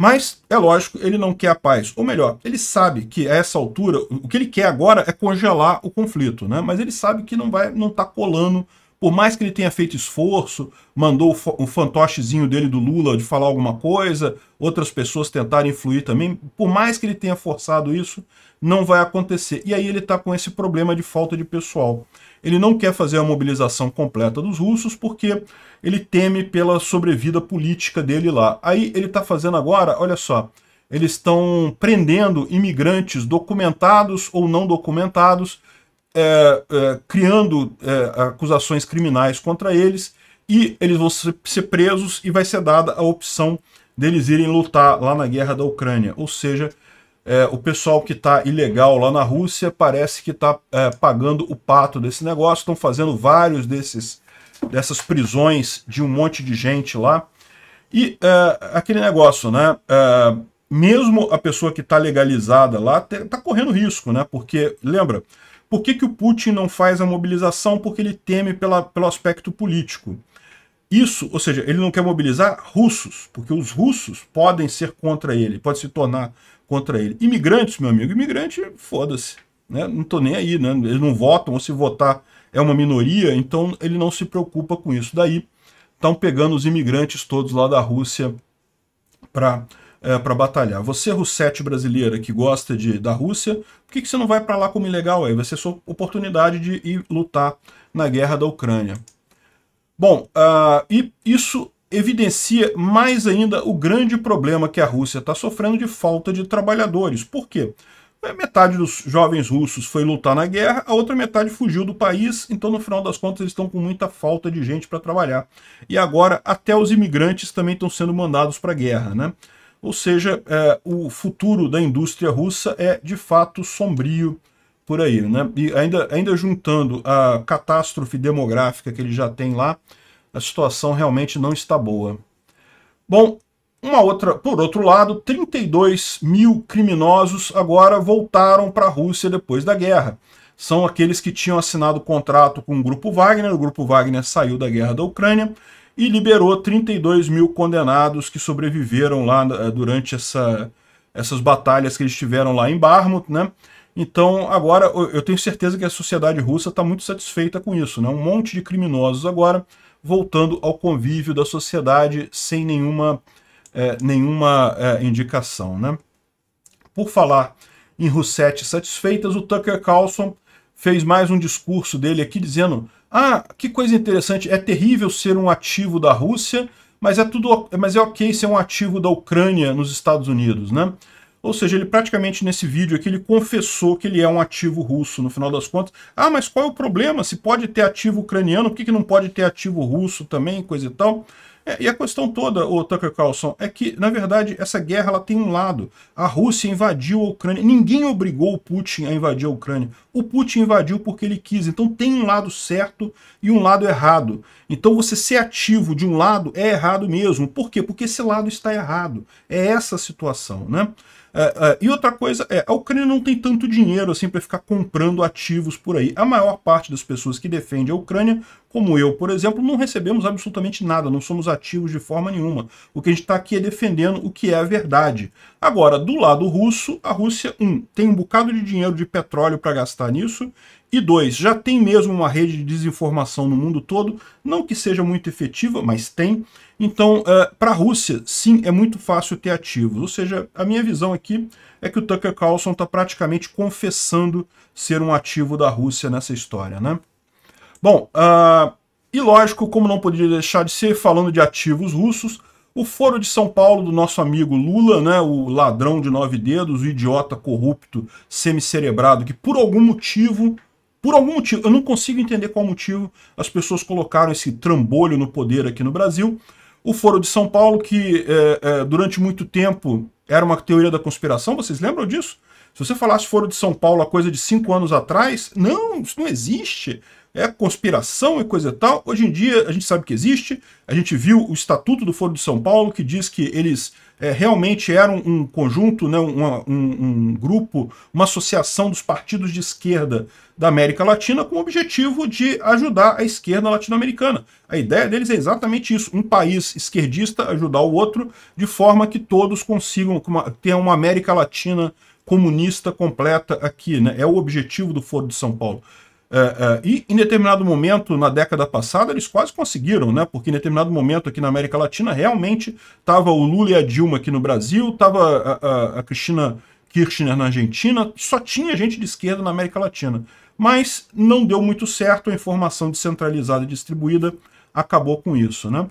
Mas, é lógico, ele não quer a paz. Ou melhor, ele sabe que a essa altura, o que ele quer agora é congelar o conflito, né? mas ele sabe que não vai, não está colando por mais que ele tenha feito esforço, mandou um fantochezinho dele do Lula de falar alguma coisa, outras pessoas tentaram influir também, por mais que ele tenha forçado isso, não vai acontecer. E aí ele está com esse problema de falta de pessoal. Ele não quer fazer a mobilização completa dos russos porque ele teme pela sobrevida política dele lá. Aí ele está fazendo agora, olha só, eles estão prendendo imigrantes documentados ou não documentados é, é, criando é, acusações criminais contra eles e eles vão ser, ser presos e vai ser dada a opção deles irem lutar lá na guerra da Ucrânia. Ou seja, é, o pessoal que está ilegal lá na Rússia parece que está é, pagando o pato desse negócio, estão fazendo vários desses dessas prisões de um monte de gente lá. E é, aquele negócio, né? mesmo a pessoa que está legalizada lá está correndo risco, né? Porque, lembra, por que, que o Putin não faz a mobilização? Porque ele teme pela, pelo aspecto político. Isso, ou seja, ele não quer mobilizar russos, porque os russos podem ser contra ele, pode se tornar contra ele. Imigrantes, meu amigo, imigrante, foda-se. Né? Não estou nem aí, né? Eles não votam, ou se votar é uma minoria, então ele não se preocupa com isso. Daí, estão pegando os imigrantes todos lá da Rússia para é, para batalhar. Você, Russete brasileira, que gosta de, da Rússia, por que, que você não vai para lá como ilegal? Aí vai ser sua oportunidade de ir lutar na guerra da Ucrânia. Bom, uh, e isso evidencia mais ainda o grande problema que a Rússia está sofrendo de falta de trabalhadores. Por quê? É, metade dos jovens russos foi lutar na guerra, a outra metade fugiu do país, então no final das contas eles estão com muita falta de gente para trabalhar. E agora até os imigrantes também estão sendo mandados para a guerra, né? Ou seja, é, o futuro da indústria russa é de fato sombrio por aí. Né? E ainda, ainda juntando a catástrofe demográfica que ele já tem lá, a situação realmente não está boa. Bom, uma outra, por outro lado, 32 mil criminosos agora voltaram para a Rússia depois da guerra. São aqueles que tinham assinado contrato com o Grupo Wagner, o Grupo Wagner saiu da guerra da Ucrânia, e liberou 32 mil condenados que sobreviveram lá eh, durante essa, essas batalhas que eles tiveram lá em Barmut, né? Então, agora, eu tenho certeza que a sociedade russa está muito satisfeita com isso, né? Um monte de criminosos agora voltando ao convívio da sociedade sem nenhuma, é, nenhuma é, indicação, né? Por falar em Russetes satisfeitas, o Tucker Carlson fez mais um discurso dele aqui dizendo ah, que coisa interessante, é terrível ser um ativo da Rússia, mas é tudo, mas é ok ser um ativo da Ucrânia nos Estados Unidos, né? Ou seja, ele praticamente nesse vídeo aqui, ele confessou que ele é um ativo russo, no final das contas. Ah, mas qual é o problema? Se pode ter ativo ucraniano, por que, que não pode ter ativo russo também, coisa e tal? É, e a questão toda, o Tucker Carlson, é que, na verdade, essa guerra ela tem um lado. A Rússia invadiu a Ucrânia. Ninguém obrigou o Putin a invadir a Ucrânia. O Putin invadiu porque ele quis. Então tem um lado certo e um lado errado. Então você ser ativo de um lado é errado mesmo. Por quê? Porque esse lado está errado. É essa a situação, né? É, é, e outra coisa é, a Ucrânia não tem tanto dinheiro assim para ficar comprando ativos por aí. A maior parte das pessoas que defende a Ucrânia, como eu, por exemplo, não recebemos absolutamente nada, não somos ativos de forma nenhuma. O que a gente está aqui é defendendo o que é a verdade. Agora, do lado russo, a Rússia, um, tem um bocado de dinheiro de petróleo para gastar nisso, e dois, já tem mesmo uma rede de desinformação no mundo todo, não que seja muito efetiva, mas tem. Então, uh, é, para a Rússia, sim, é muito fácil ter ativos. Ou seja, a minha visão aqui é que o Tucker Carlson está praticamente confessando ser um ativo da Rússia nessa história, né? Bom, uh, e lógico, como não podia deixar de ser, falando de ativos russos, o Foro de São Paulo do nosso amigo Lula, né, o ladrão de nove dedos, o idiota corrupto semicerebrado que por algum motivo por algum motivo, eu não consigo entender qual motivo as pessoas colocaram esse trambolho no poder aqui no Brasil. O Foro de São Paulo, que é, é, durante muito tempo era uma teoria da conspiração, vocês lembram disso? Se você falasse Foro de São Paulo a coisa de cinco anos atrás, não, isso não existe. É conspiração e coisa e tal. Hoje em dia a gente sabe que existe. A gente viu o Estatuto do Foro de São Paulo que diz que eles é, realmente era um, um conjunto, né, um, um, grupo, uma associação dos partidos de esquerda da América Latina com o objetivo de ajudar a esquerda latino-americana. A ideia deles é exatamente isso: um país esquerdista ajudar o outro de forma que todos consigam ter uma América Latina comunista completa aqui. Né? É o objetivo do Foro de São Paulo. Uh, uh, e em determinado momento, na década passada, eles quase conseguiram, né? Porque em determinado momento aqui na América Latina, realmente tava o Lula e a Dilma aqui no Brasil, tava a, a, a Cristina Kirchner na Argentina, só tinha gente de esquerda na América Latina. Mas não deu muito certo, a informação descentralizada e distribuída acabou com isso, né?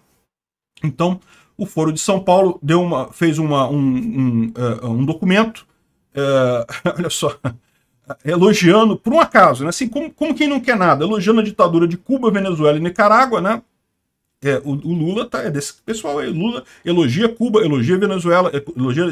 Então, o Foro de São Paulo deu uma, fez uma, um, um, uh, um documento, olha só, elogiando, por um acaso, né? assim, como, como quem não quer nada, elogiando a ditadura de Cuba, Venezuela e Nicarágua, né? É, o, o, Lula tá, é desse pessoal aí. Lula elogia Cuba, elogia Venezuela, é, elogia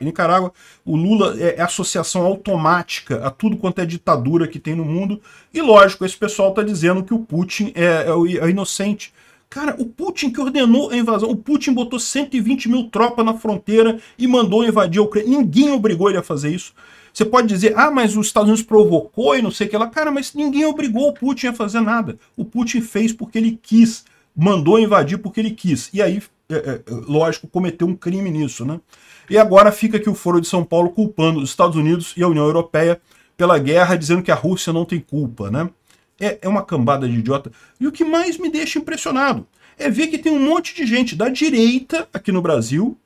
Nicarágua. O Lula é, é, associação automática a tudo quanto é ditadura que tem no mundo. E lógico, esse pessoal tá dizendo que o Putin é, é, o, é inocente. Cara, o Putin que ordenou a invasão, o Putin botou 120 mil tropas na fronteira e mandou invadir a Ucrânia. Ninguém obrigou ele a fazer isso. Você pode dizer, ah, mas os Estados Unidos provocou e não sei o que lá. Cara, mas ninguém obrigou o Putin a fazer nada. O Putin fez porque ele quis, mandou invadir porque ele quis. E aí, é, é, lógico, cometeu um crime nisso, né? E agora fica aqui o Foro de São Paulo culpando os Estados Unidos e a União Europeia pela guerra, dizendo que a Rússia não tem culpa, né? É, é uma cambada de idiota. E o que mais me deixa impressionado é ver que tem um monte de gente da direita aqui no Brasil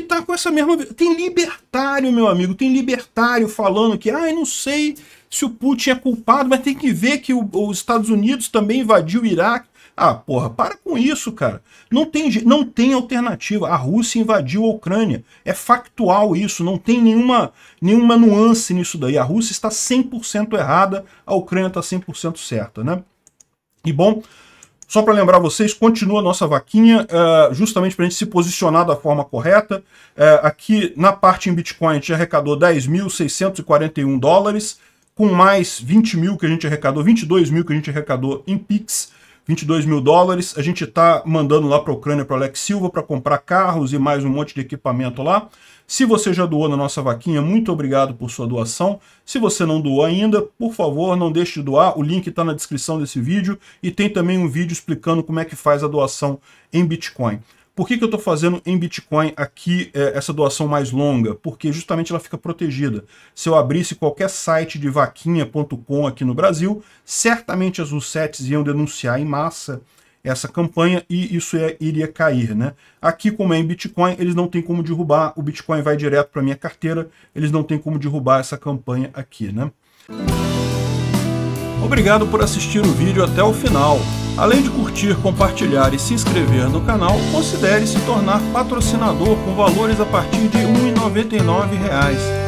que tá com essa mesma. Tem libertário, meu amigo, tem libertário falando que, ah, eu não sei se o Putin é culpado, mas tem que ver que o, os Estados Unidos também invadiu o Iraque. Ah, porra, para com isso, cara. Não tem, não tem alternativa. A Rússia invadiu a Ucrânia. É factual isso, não tem nenhuma, nenhuma nuance nisso daí. A Rússia está 100% errada, a Ucrânia está 100% certa, né? E bom, só para lembrar vocês, continua a nossa vaquinha, uh, justamente para a gente se posicionar da forma correta. Uh, aqui na parte em Bitcoin a gente arrecadou 10.641 dólares, com mais 20 mil que a gente arrecadou, 22 mil que a gente arrecadou em Pix, 22 mil dólares. A gente está mandando lá para a Ucrânia para Alex Silva para comprar carros e mais um monte de equipamento lá. Se você já doou na nossa vaquinha, muito obrigado por sua doação. Se você não doou ainda, por favor, não deixe de doar. O link está na descrição desse vídeo e tem também um vídeo explicando como é que faz a doação em Bitcoin. Por que, que eu estou fazendo em Bitcoin aqui é, essa doação mais longa? Porque justamente ela fica protegida. Se eu abrisse qualquer site de vaquinha.com aqui no Brasil, certamente as USETs iam denunciar em massa essa campanha e isso é, iria cair. Né? Aqui, como é em Bitcoin, eles não têm como derrubar, o Bitcoin vai direto para minha carteira, eles não têm como derrubar essa campanha aqui. Né? Obrigado por assistir o vídeo até o final. Além de curtir, compartilhar e se inscrever no canal, considere se tornar patrocinador com valores a partir de R$ 1,99